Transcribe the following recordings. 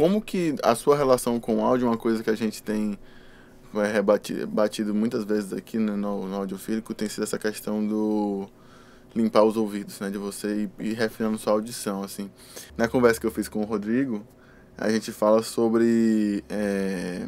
como que a sua relação com o áudio é uma coisa que a gente tem é, rebatido, batido muitas vezes aqui né, no, no audiofílico, tem sido essa questão do limpar os ouvidos, né, de você e ir refinando sua audição, assim. Na conversa que eu fiz com o Rodrigo, a gente fala sobre é,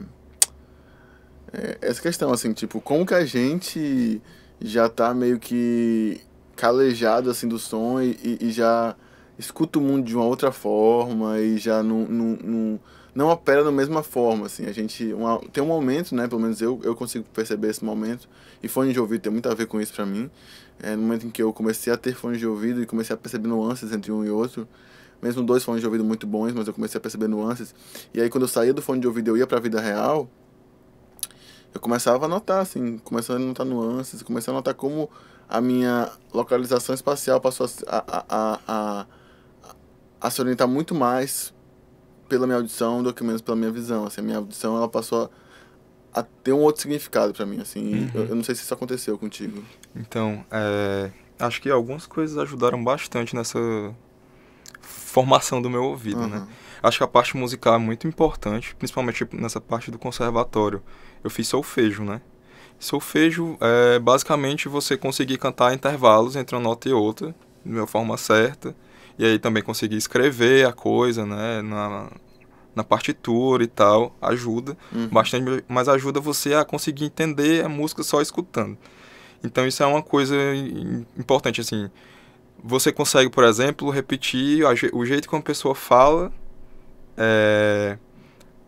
é, essa questão, assim, tipo, como que a gente já tá meio que calejado, assim, do som e, e já escuta o mundo de uma outra forma e já não, não, não, não opera da mesma forma, assim. A gente uma, tem um momento, né? Pelo menos eu, eu consigo perceber esse momento. E fone de ouvido tem muito a ver com isso para mim. É, no momento em que eu comecei a ter fone de ouvido e comecei a perceber nuances entre um e outro, mesmo dois fones de ouvido muito bons, mas eu comecei a perceber nuances. E aí quando eu saía do fone de ouvido e eu ia para a vida real, eu começava a notar, assim, começando a notar nuances, começando a notar como a minha localização espacial passou a, a, a, a a se orientar tá muito mais pela minha audição do que menos pela minha visão. Assim, a minha audição ela passou a, a ter um outro significado para mim. Assim, uhum. eu, eu, não sei se isso aconteceu contigo. Então, é, acho que algumas coisas ajudaram bastante nessa formação do meu ouvido, uhum. né? Acho que a parte musical é muito importante, principalmente tipo, nessa parte do conservatório. Eu fiz solfejo, né? Solfejo é basicamente você conseguir cantar intervalos entre uma nota e outra de uma forma certa. E aí também conseguir escrever a coisa, né, na, na partitura e tal, ajuda uhum. bastante, mas ajuda você a conseguir entender a música só escutando. Então isso é uma coisa importante, assim. Você consegue, por exemplo, repetir o jeito como uma pessoa fala, é,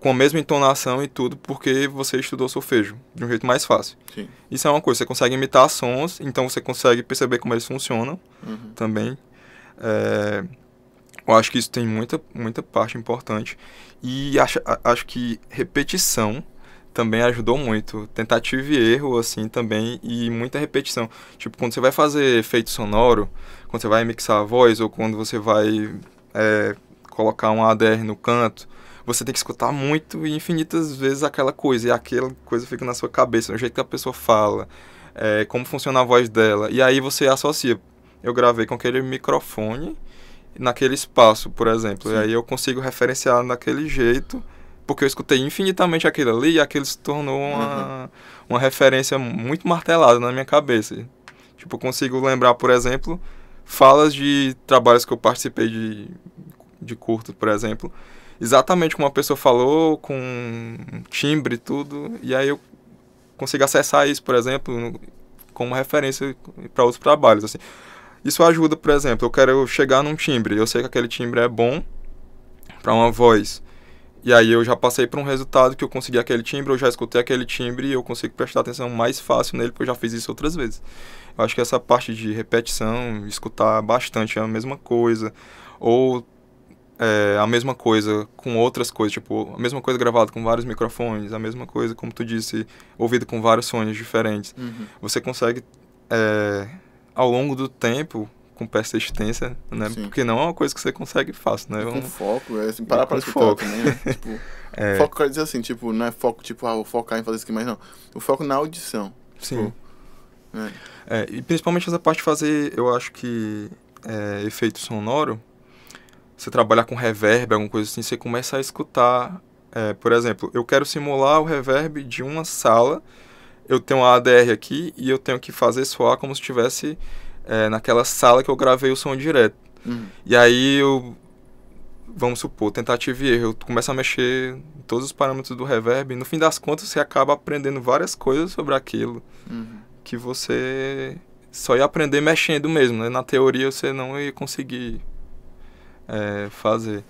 com a mesma entonação e tudo, porque você estudou solfejo de um jeito mais fácil. Sim. Isso é uma coisa, você consegue imitar sons, então você consegue perceber como eles funcionam uhum. também. É, eu acho que isso tem muita, muita parte importante. E acho, acho que repetição também ajudou muito. Tentativa e erro, assim, também, e muita repetição. Tipo, quando você vai fazer efeito sonoro, quando você vai mixar a voz, ou quando você vai é, colocar um ADR no canto, você tem que escutar muito e infinitas vezes aquela coisa, e aquela coisa fica na sua cabeça, no jeito que a pessoa fala, é, como funciona a voz dela. E aí você associa. Eu gravei com aquele microfone naquele espaço, por exemplo, Sim. e aí eu consigo referenciar naquele jeito porque eu escutei infinitamente aquilo ali e aquilo se tornou uma, uhum. uma referência muito martelada na minha cabeça. Tipo, eu consigo lembrar, por exemplo, falas de trabalhos que eu participei de, de curto, por exemplo, exatamente como a pessoa falou, com timbre e tudo. E aí eu consigo acessar isso, por exemplo, como referência para outros trabalhos. Assim. Isso ajuda, por exemplo, eu quero chegar num timbre, eu sei que aquele timbre é bom para uma voz. E aí eu já passei para um resultado que eu consegui aquele timbre, eu já escutei aquele timbre e eu consigo prestar atenção mais fácil nele, porque eu já fiz isso outras vezes. Eu acho que essa parte de repetição, escutar bastante é a mesma coisa, ou é, a mesma coisa com outras coisas, tipo, a mesma coisa gravada com vários microfones, a mesma coisa, como tu disse, ouvido com vários sonhos diferentes. Uhum. Você consegue, é, ao longo do tempo, com persistência, né? Sim. Porque não é uma coisa que você consegue fácil, né? Com foco, é assim, parar pra escutar foco. também, né? tipo, é. Foco quer dizer assim, tipo, não é foco, tipo, ah, vou focar em fazer isso aqui, mas não. O foco é na audição. Tipo, Sim. Tipo, é. e principalmente essa parte de fazer, eu acho que é, efeito sonoro, você trabalhar com reverb, alguma coisa assim, você começa a escutar. É, por exemplo, eu quero simular o reverb de uma sala, eu tenho uma ADR aqui e eu tenho que fazer soar como se estivesse é, naquela sala que eu gravei o som direto. Uhum. E aí eu, vamos supor, tentativa e erro, eu começo a mexer em todos os parâmetros do reverb e no fim das contas você acaba aprendendo várias coisas sobre aquilo uhum. que você só ia aprender mexendo mesmo, né? Na teoria você não ia conseguir é, fazer.